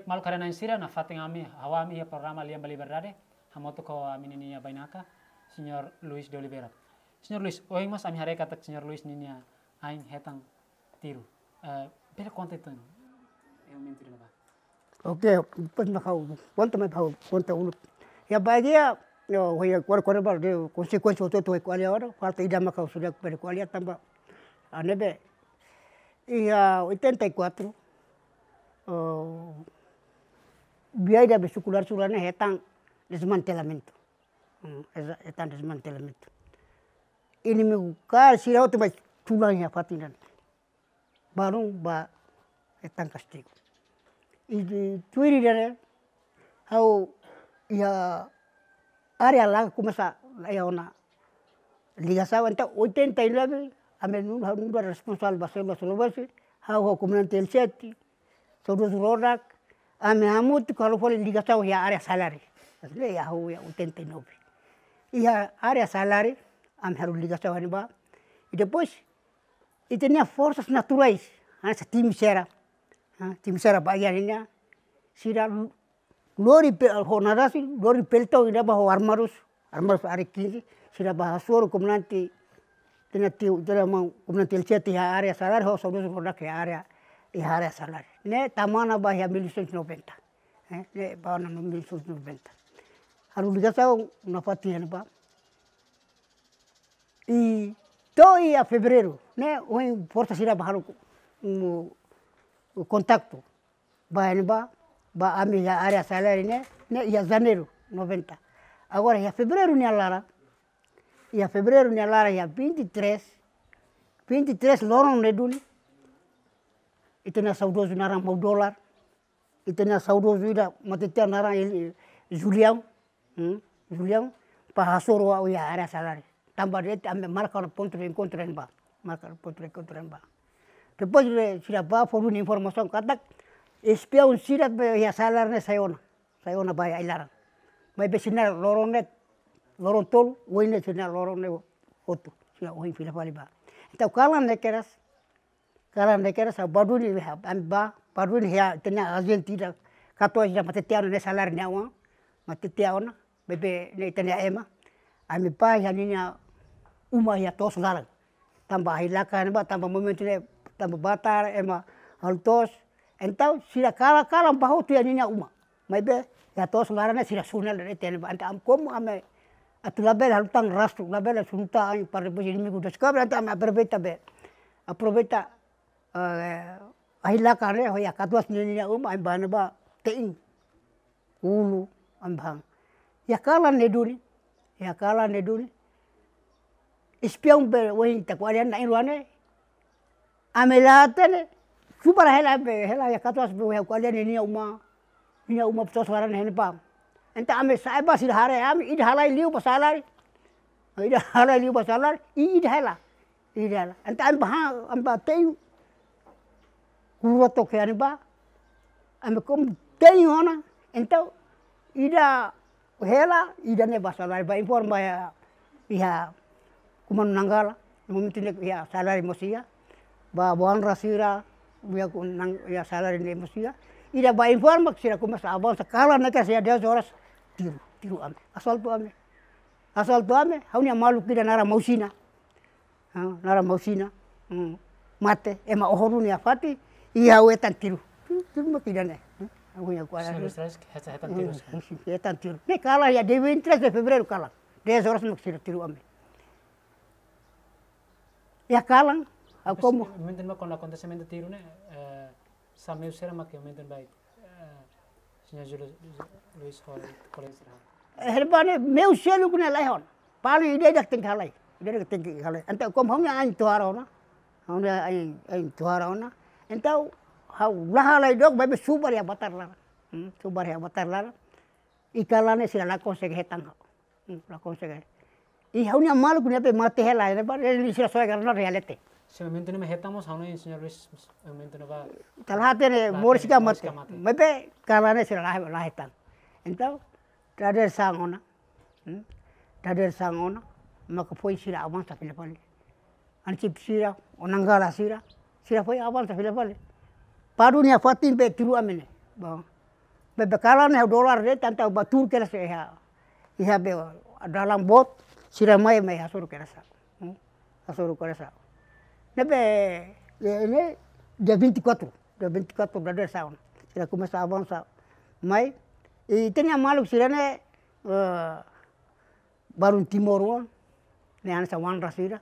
jak mal karena insira na kami ami kami ya program aliyam bali berada hamotu ko amin ini ya bainaka senior Luis de Oliveira senior Luis oh mas kami hari kata senior Luis ini ya aing hetang tiru eh, bela konten itu no yang mentir apa? Oke, pun nak tahu, pun tak tahu, pun tak Ya baik dia, ya, kaya kuar kuar baru, dia konsekuensi waktu itu kuar dia orang, kalau tidak maka sudah berkuar dia tambah aneh deh, Iya, itu yang oh, biaya da besu kular surana hetang desmantelamento. Hmm, hetang itu Ini mengukar sirau tu baik tulangnya fatinan. Baru ba hetang kastigo. Ini tuiri ya, dana ya hau ya area lá começa é uma ligação então 89 a menor número responsável vai ser o Slovaquia há o comandante L7 Rorak me kalau liga tahu ya área salari asli ya hu ya utente y ya área salari am haru liga tahu ba y después y tenía fuerzas naturales ana sa timisera ba sira lori si pelto ba armaros armaros are sira ba suoro comunante tenía tío tenía el ya área salari ho sobre que área Ihara Salar, né? Tamana Bahia 1890, né? né? Bahia 1890. A ligação na é fatia, né? E dois a fevereiro, né? O Porta Sira Bahia um, um contato. Bahia, né? a amiga área salário, né? Né? E a janeiro 90. Agora, em fevereiro, né, Lara? Em fevereiro, né, Lara? Em 23, 23 loram, né, Duli? itena saudozu narang mau dolar itena saudozu ida matetia narang juliau hmm? juliau pahasoro wa uya ara salari tamba de ambe markar pontre encontre en ba marka pontre encontre en ba Después le sira ba forun información katak espia un sira be ya salar ne sayona sayona ba ilara mai besinar lorong net lorong tol wine sinar lorong ne otu sira oin fila ba ne keras de kera sa baduni we ha ba baduni ya tena azenti da katoi da mateteana ne salar ne awa mateteana bebe ne tena ema ami pa na uma ya tos galang tamba hilaka ne ba tamba momenti ne tamba batar ema hal tos entau sira kala kala ni na uma maibe ya tos ne sira sunal ne tena anta am komu ame atu label hal tang rastu label sunta ai parrebusi minggu das kabel anta ame aproveita be aproveita ahilaka re hoya katuas nenia um aim bahana ba te'ing ulu am bahang yakalan ne duri yakalan ne duri ispiaung pe wehin takuarian na iruane amelatene supara hela pe hela yakatuas pe hoya kualian nenia uma nenia uma ptosuaran hen pam enta ame saiba silhare am idhalai liu pasalari idhalai liu pasalari idhala idhala enta am bahang am ba te'ing huroto ke ani ba ame kom tei hona entau ida hela ida ne salari ba impor ba ya iha kuman nanggala mumiti ne iha ya salari mosia ba boan rasira bia kun nang iha ya salari ne mosia ida ba impor kisira kuma sa abon sakala ne ka sia deo tiru tiru ame asal tu ame asal tu ame haunia malu kida nara mausina nara mausina mm, mate ema ni afati 이하고 일단 뒤로 뭐 이러네 Alguma que É tanto tiro. Nem cala, já deu 23 de fevereiro, cala. 10 horas não tiro, tiro E a cala. Como? Menten ma quando acontecimento tiro, né? Eh, Sameu será ma que menten bem Senhor Luiz Roy, colégio. Herbane, meu selo que não é lá, Palo ide dak tem halai. Ide dak tem halai. então como hanya ain tuara ona. Hanya ain ain tuara ona. Então, lá logo bebe super ya botar lá. Super ya botar lá. E que lá nesse lá consegue retangar. Lá consegue. Y es un malo que no te mate el aire, pero él dice eso de que no realete. Si me entiendo, me jetamos a uno y señor Luis, me entiendo va. Talha tiene morsica mate. Me pe calane se la la jetan. Entonces, trader sangona. Trader sangona. Maka foi sira awan sa pile pale. Anchip sira, onangala sira. Sila foi awal ta sila Padu ni fatin be tulu amene. Ba. Be bebekalan ne dolar re tanta ba tur kera se ha. Iha be dalam bot sila hmm? mai mai hasuru kera sa. asur kira sa. Ne be ne dia 24, dia 24 brother sound. Sila kumasa abang sa. Mai tenya malu sila ne uh, baru timor won. Ne ansa wan rasira.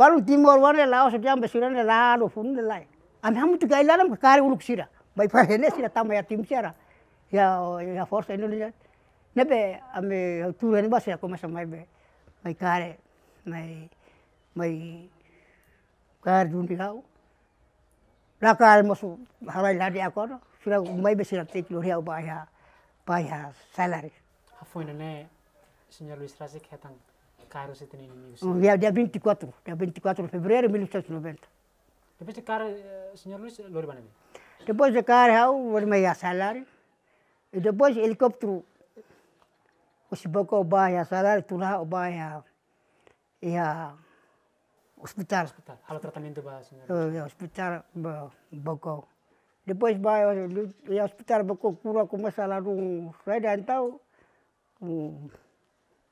baru timor warna lau sejam jam besiran la lo fun de hamu tu gaya lalam kari uluk sira bai pada hene sira tama ya tim sira ya ya force indonesia Nape ame turun bas ya koma samai be mai kari mai mai kari jun di kau Lakar kare masu lari aku. di sira mai besira tik lo ya ba bayar ba salary afoin ne señor Luis Rasik hetang dia 24, dia 24 de 1990. Depois de cara, senhor Luiz, lori banami. Depois de cara, eu lori salar, salário. E depois helicóptero. Os boca o a salário, tu lá o baia. E a hospital. Hospital. Alo tratamento ba senhor. Hospital boca. Depois vai ao hospital boca cura começa lá no Sai então. Um,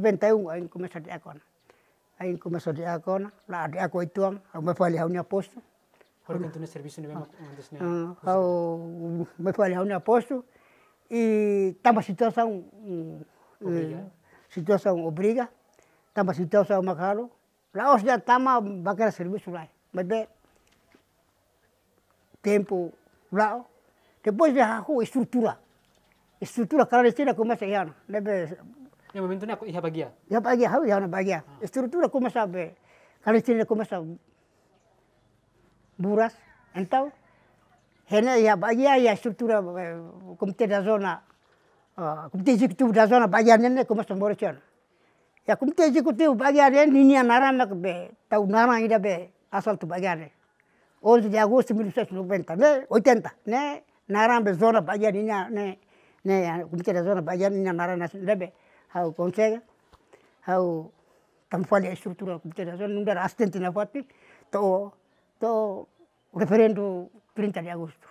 91 ahí comienza a acona. Ahí comienza a acona, la de aco ituang, au me fali haunia posto. Ahora que tiene servicio ni vemos antes ni. Au me fali haunia apóstol y tamba situación situación obriga, tamba situación macalo. La os ya tamba va a querer servicio Pero... Mas tempo lá. Depois já estructura. estrutura. estructura clandestina começa a ir. Memintuna aku iha bagia. Ya bagia, hau ya na bagia. Ah. masa be. Kalau Calistina aku masa Buras, entau, hena eh, ah, ya bagia ya struktura komite da zona. komite comité tu da zona bagia nene aku sabe morchana. Ya comité tu bagia ni linha narana be, tau narana ida be tu bagia ni. 11 de agosto de 1990, né? 80, né? be zona bagia linha, ne Né, kumite da zona bagia naran narana lebe au conseil au tamfali structure computacional non nunda asisten tinafati to to referendu printa di agustu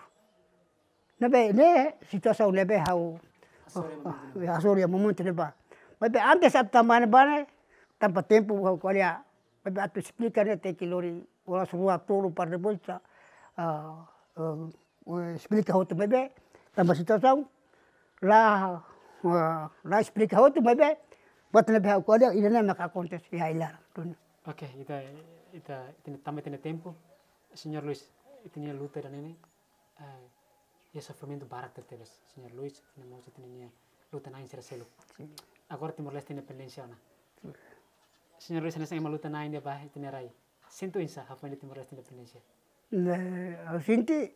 lebe nabe situasau lebe au hasori oh, oh, momonto ba Nabe antes au tambana bane tampa tempo au Nabe babe atu isiplikane teki lori olasu rua tolu pardepoita isplika ah, ah, hotu nabe. Tanpa situasau la rais piliki tu mabe batna be hau ida na maka kontes ya tun oke ita ita ini tambah tene tempo señor Luis ini luta dan ini uh, ya sofrimiento barat tertebes señor Luis ini mau ini luta nain sera selu agora Timor Leste independencia ona señor Luis nesa luta nain dia bah ini rai sintu insa hapa ini Timor Leste independencia ne sinti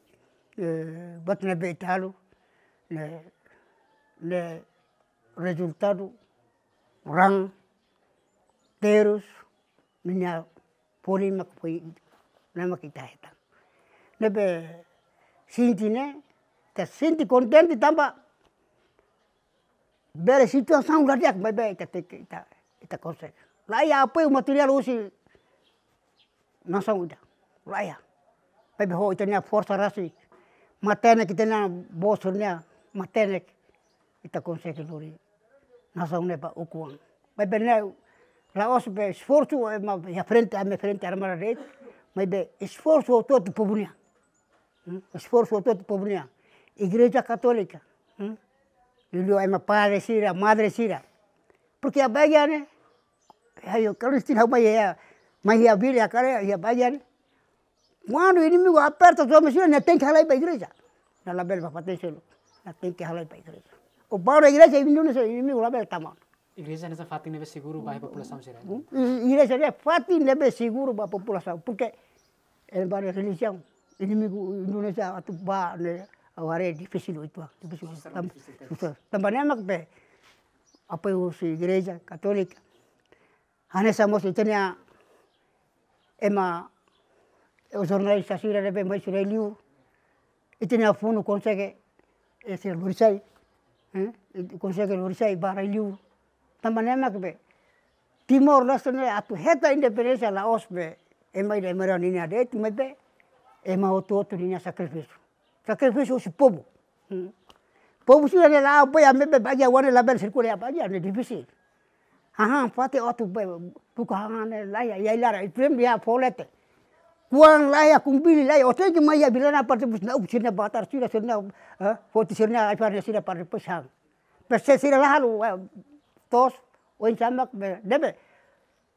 batna be italu ne ne resultado rang terus minya poli makpoi nama kita heta. Nebe sinti ne ta sinti kontenti tamba bere situação gadiak mai be ita kita kita konsep. Laya apa material usi nasang udah. Laya. bebe ho ita nia força rasi matenek kita nia bosurnya matene kita konsep lori. nazaune é pa ukuang. Mai be nai raos be esforço e eh, ma ia frente a me frente a mara reit, mai be esforço o todo pobunia. Mm? Esforço o todo pobunia. Igreja católica. Mm? ele é ma padre sira, madre sira. Porque a baia né, aí o Cristina mai é, mai a vila cara, ia baia né. Quando o inimigo aperta os homens, né, tem que ralar para a igreja. Na labela para fazer patenção, tem que ralar para a igreja. O bora igreja ele não sei, ele lá bel tamam. Igreja nessa fatin lebe seguro ba população será. Igreja é fatin lebe seguro ba população, porque ele ba religião inimigo Indonesia atau ba ne aware difícil itu, difícil. Susah. Tambahnya anak be apa itu si igreja católica. Hanya sama sejenya ema os jornalistas ira lebe mais reliu. Itenya fundo consegue esse lugar Eh? Consejul Orisai Baraliu, tamanemak be. Timor Leste ne tu heta independencia la os be. Ema ida a linia de tu mai be. Ema o otu ninia sacrificio. Sacrificio si povo. Hmm? Povo si ne la apa ya mebe bagia wane la bel circule apa aja ne divisil. Haha, pate otu be. tu hanga ne la ya ilara. Iprem dia polete. Wang laya kung bili laya ote je maya bila na parte pus na up sirna batar sirna sirna foti sirna afarna sirna parte pesang. Perse sirna lahalu tos oin samak be debe.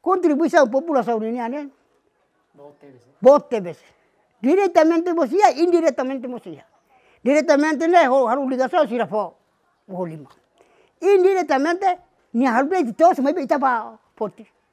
Contribuição população ini ane. Bote bes. Diretamente mosia, indiretamente mosia. Diretamente ne ho halu ligação sirna fo holima. Indiretamente ni halu be tos me be itapa foti.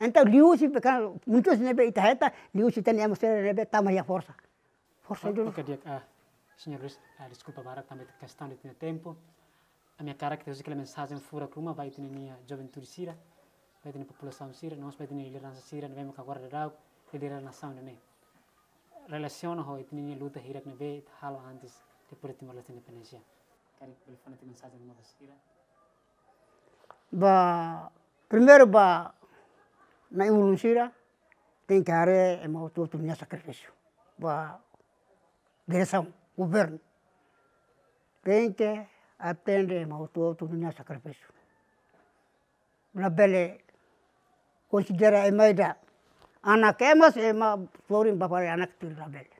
अन्त लिउ मुन्चुस नेबे ita heta liu si tan Liu se nebe mostrado ya forza. Forza força. Oke dia, ah, signor Luis, ah, desculpa para também que estão de tempo. A minha cara é que tem mensagem fura cruma vai ter minha juventude sira, vai ter população sira, nós vai ter liderança sira, nós vamos agora dar liderança é nação né. Relaciona ho tem minha luta hira que nebe halo antes de por timor leste independência. Cara que telefone mensagem sira. Ba primeiro ba na evolucira tem que haver uma autonomia sacrifício para direção, govern Tem que atender uma autonomia sacrifício. Na bele considera ema ida anak emas ema florin bapare anak tu na bele.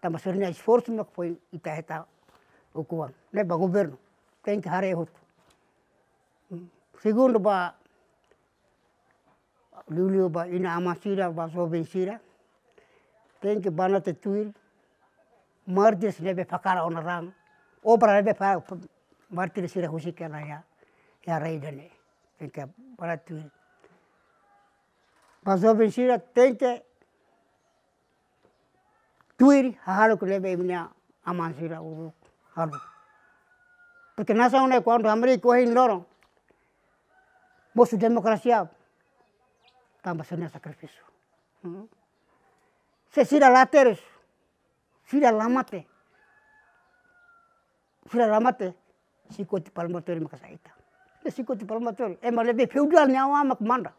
Tama sernya esforço mak foi ita heta ukuang. Ne ba governo tem que haver Segundo ba lulu ba ina amasira ba so bensira tenke bana te tuir martes lebe fakara ona rang obra lebe fa martes sira husika la ya ya reidane tenke bana tuir ba so bensira tenke tuir hahaluk lebe imna amasira uruk haluk porque nasa una cuando hambre y en loro vos su democracia tamba sonia sacrificio. Hmm. Se sida lateres, sida lamate, sida lamate, sikoti palmatori makasaita. Le ya, sikoti palmatori, e eh, malebe feudal ni awama kumanda.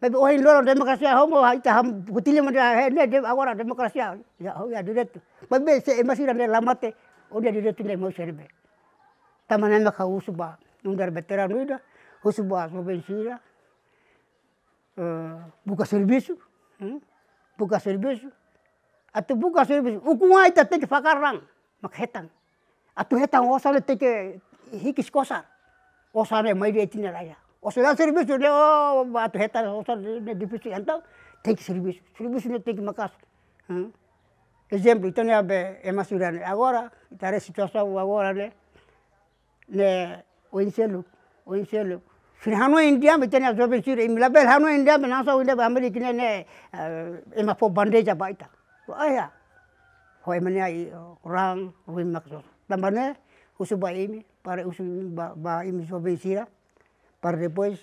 Bebe hmm? orang oh, luar demokrasi ya, homo ya, Itu ham putile mo dia eh, ne de awara demokrasi ya ya oh, diretu. Bebe se emasira ne lamate, odia oh, diretu ne mo serbe. Tamana maka usuba, nundar betera nuida, mau so bensira, buka servisu, buka servisu, atau buka servisu, ukung ita teke fakarang, mak hetang, atau hetang osale teke hikis kosar, osare mai dia tina raya, osare servisu dia oh batu hetang osare dia divisi antau teke servisu, servisu dia teke makas, exemplo então abe é abe emasuran, agora está a situação agora le, le, o incêndio Filhano India mitene azobe siri mila belhano India menasa winde ba amri kine ne eh, ema po bandeja baita. Aya. Hoi mene eh, ai orang ruim makso. ne usu ba imi para usu ba, ba imi sobe sira para depois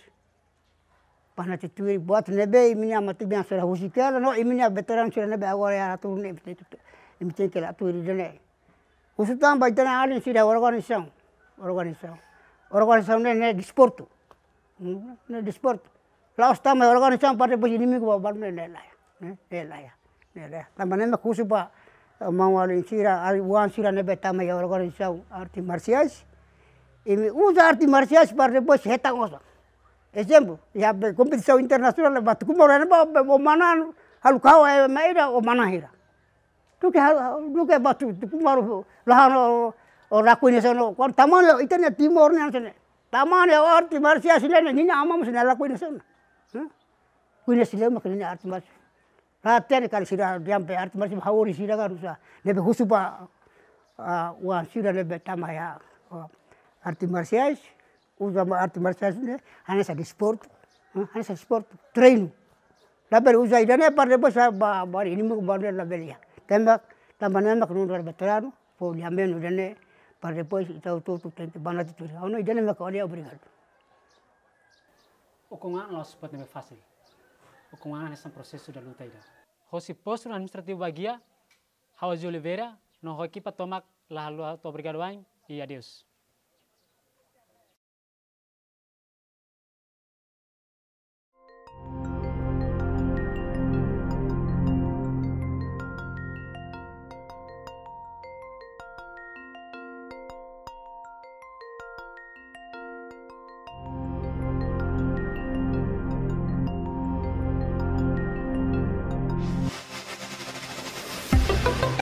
para tituir buat nebe imi ne amati bian sera usi kela no imi ne veteran sera nebe agora ya tu ne imi tem que la tu irene. Usu tam baita na ali sira organisação. Organisação. Organisação ne ne desporto. dispuerto. Laos ta mai orang Islam pada puji nimi ko babar me la ya. la ya. Lela. Tamane me kusu pa eh, mawali sira ari wan sira ne beta mai orang Islam arti y Imi usa arti marciais pada pos hetang osa. Ejemplo, ya competición internacional batu kumora ne ba o manan halu kau e meira o manahira. Tu que tu que batu kumaro lahano o rakuine sono. Kon tamane itene timor ne ansene. Tamang leo arti marsia silena nina amam sina laku ina sona. Kuina sileu maka nina arti marsia. Raten kali sira diam pe arti marsia haori sira kan rusa. Lebe husu pa wan sira lebe tama ya. Arti marsia is uza ma arti marsia sine hana sa di sport. Hana sa sport train. Label uza idane par lebo sa ba ba ini mo ba label ya. Tembak tambah nembak nundar veterano. Poli amenu dene para depois então tudo tem que banana tudo. Ao não ideia me colhe obrigado. O com não nós pode me fazer. O com é um processo da luta ida. Rosi posto administrativo bagia Raul Oliveira, no equipa tomak lalu obrigado e adeus.